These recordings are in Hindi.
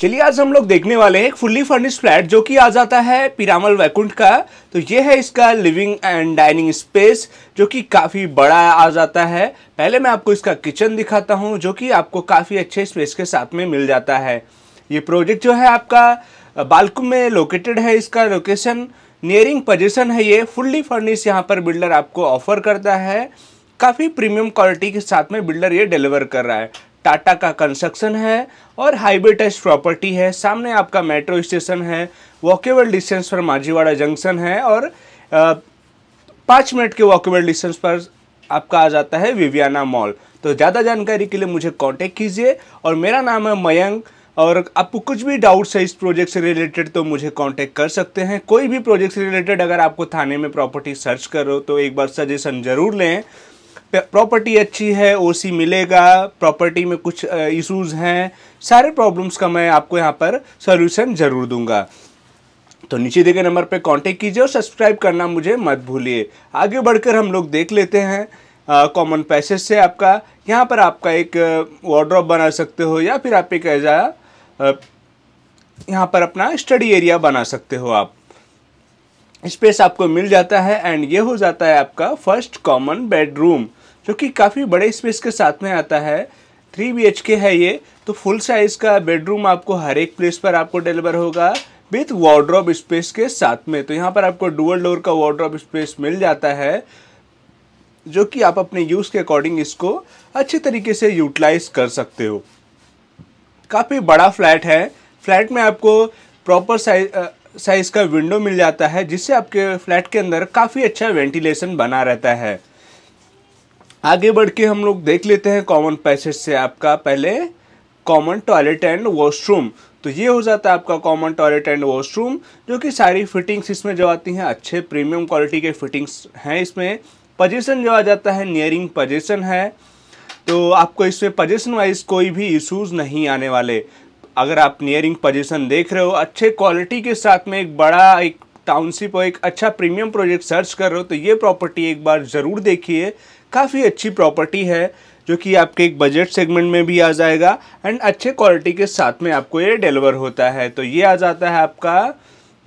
चलिए आज हम लोग देखने वाले हैं एक फुल्ली फर्निश्ड फ्लैट जो कि आ जाता है पिरामल वैकुंठ का तो ये है इसका लिविंग एंड डाइनिंग स्पेस जो कि काफ़ी बड़ा आ जाता है पहले मैं आपको इसका किचन दिखाता हूँ जो कि आपको काफ़ी अच्छे स्पेस के साथ में मिल जाता है ये प्रोजेक्ट जो है आपका बालकू में लोकेटेड है इसका लोकेशन नियरिंग पोजिशन है ये फुल्ली फर्निश यहाँ पर बिल्डर आपको ऑफर करता है काफ़ी प्रीमियम क्वालिटी के साथ में बिल्डर ये डिलीवर कर रहा है टाटा का कंस्ट्रक्शन है और हाईवे टच प्रॉपर्टी है सामने आपका मेट्रो स्टेशन है वॉकेबल डिस्टेंस पर माझीवाड़ा जंक्शन है और पाँच मिनट के वॉकेबल डिस्टेंस पर आपका आ जाता है विवियाना मॉल तो ज़्यादा जानकारी के लिए मुझे कॉन्टेक्ट कीजिए और मेरा नाम है मयंक और आपको कुछ भी डाउट्स है इस प्रोजेक्ट से रिलेटेड तो मुझे कांटेक्ट कर सकते हैं कोई भी प्रोजेक्ट से रिलेटेड अगर आपको थाने में प्रॉपर्टी सर्च करो तो एक बार सजेशन ज़रूर लें प्रॉपर्टी अच्छी है ओसी मिलेगा प्रॉपर्टी में कुछ इश्यूज हैं सारे प्रॉब्लम्स का मैं आपको यहाँ पर सोल्यूशन ज़रूर दूंगा तो नीचे दिए गए नंबर पर कॉन्टेक्ट कीजिए और सब्सक्राइब करना मुझे मत भूलिए आगे बढ़कर हम लोग देख लेते हैं कॉमन पैसेज से आपका यहाँ पर आपका एक वार्ड्रॉप बना सकते हो या फिर आप एक ऐसा यहाँ पर अपना स्टडी एरिया बना सकते हो आप स्पेस आपको मिल जाता है एंड ये हो जाता है आपका फर्स्ट कॉमन बेडरूम जो कि काफ़ी बड़े स्पेस के साथ में आता है थ्री बी है ये तो फुल साइज़ का बेडरूम आपको हर एक प्लेस पर आपको डिलीवर होगा विथ वार्ड्रॉप स्पेस के साथ में तो यहाँ पर आपको डुअल डोर का वार्ड्रॉप स्पेस मिल जाता है जो कि आप अपने यूज़ के अकॉर्डिंग इसको अच्छे तरीके से यूटिलाइज कर सकते हो काफ़ी बड़ा फ्लैट है फ्लैट में आपको प्रॉपर साइज साइज़ का विंडो मिल जाता है जिससे आपके फ्लैट के अंदर काफ़ी अच्छा वेंटिलेशन बना रहता है आगे बढ़ के हम लोग देख लेते हैं कॉमन पैसेज से आपका पहले कॉमन टॉयलेट एंड वॉशरूम तो ये हो जाता है आपका कॉमन टॉयलेट एंड वॉशरूम जो कि सारी फिटिंग्स इसमें जो आती हैं अच्छे प्रीमियम क्वालिटी के फिटिंग्स हैं इसमें पजेशन जो आ जाता है नियरिंग पजेशन है तो आपको इसमें पजेशन वाइज कोई भी इश्यूज नहीं आने वाले अगर आप नियरिंग पजेशन देख रहे हो अच्छे क्वालिटी के साथ में एक बड़ा एक टाउनशिप और एक अच्छा प्रीमियम प्रोजेक्ट सर्च कर रहे हो तो ये प्रॉपर्टी एक बार ज़रूर देखिए काफ़ी अच्छी प्रॉपर्टी है जो कि आपके एक बजट सेगमेंट में भी आ जाएगा एंड अच्छे क्वालिटी के साथ में आपको ये डिलीवर होता है तो ये आ जाता है आपका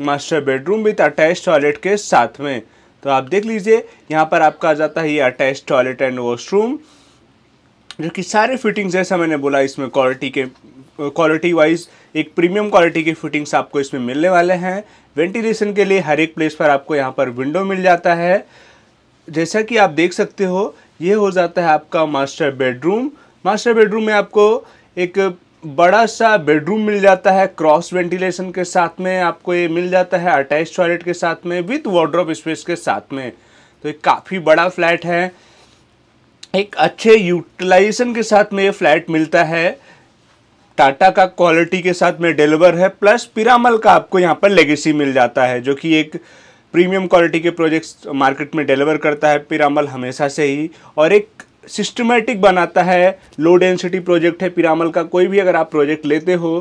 master bedroom with attach toilet के साथ में तो आप देख लीजिए यहाँ पर आपका आ जाता है ये अटैच टॉयलेट एंड वॉशरूम जो कि सारे फिटिंग्स जैसा मैंने बोला इसमें क्वालिटी के क्वालिटी वाइज एक प्रीमियम क्वालिटी की फिटिंग्स आपको इसमें मिलने वाले हैं वेंटिलेशन के लिए हर एक प्लेस पर आपको यहाँ पर विंडो मिल जाता है जैसा कि आप देख सकते हो ये हो जाता है आपका मास्टर बेडरूम मास्टर बेडरूम में आपको एक बड़ा सा बेडरूम मिल जाता है क्रॉस वेंटिलेशन के साथ में आपको ये मिल जाता है अटैच टॉयलेट के साथ में विथ वार्ड्रॉप स्पेस के साथ में तो एक काफ़ी बड़ा फ्लैट है एक अच्छे यूटिलाइजेशन के साथ में ये फ्लैट मिलता है टाटा का क्वालिटी के साथ में डिलीवर है प्लस पिरामल का आपको यहाँ पर लेगेसी मिल जाता है जो कि एक प्रीमियम क्वालिटी के प्रोजेक्ट्स मार्केट में डिलीवर करता है पिरामल हमेशा से ही और एक सिस्टमेटिक बनाता है लो डेंसिटी प्रोजेक्ट है पिरामल का कोई भी अगर आप प्रोजेक्ट लेते हो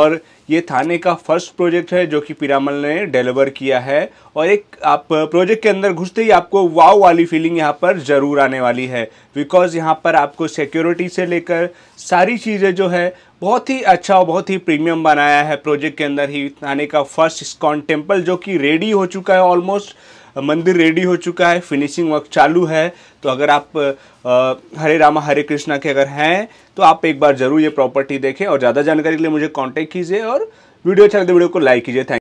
और ये थाने का फर्स्ट प्रोजेक्ट है जो कि पीरामल ने डिलीवर किया है और एक आप प्रोजेक्ट के अंदर घुसते ही आपको वाव वाली फीलिंग यहाँ पर ज़रूर आने वाली है बिकॉज़ यहाँ पर आपको सिक्योरिटी से लेकर सारी चीज़ें जो है बहुत ही अच्छा और बहुत ही प्रीमियम बनाया है प्रोजेक्ट के अंदर ही थाने का फर्स्ट स्कॉन टेम्पल जो कि रेडी हो चुका है ऑलमोस्ट मंदिर रेडी हो चुका है फिनिशिंग वर्क चालू है तो अगर आप आ, हरे रामा हरे कृष्णा के अगर हैं तो आप एक बार ज़रूर ये प्रॉपर्टी देखें और ज़्यादा जानकारी के लिए मुझे कांटेक्ट कीजिए और और वीडियो अच्छा लगे वीडियो को लाइक कीजिए थैंक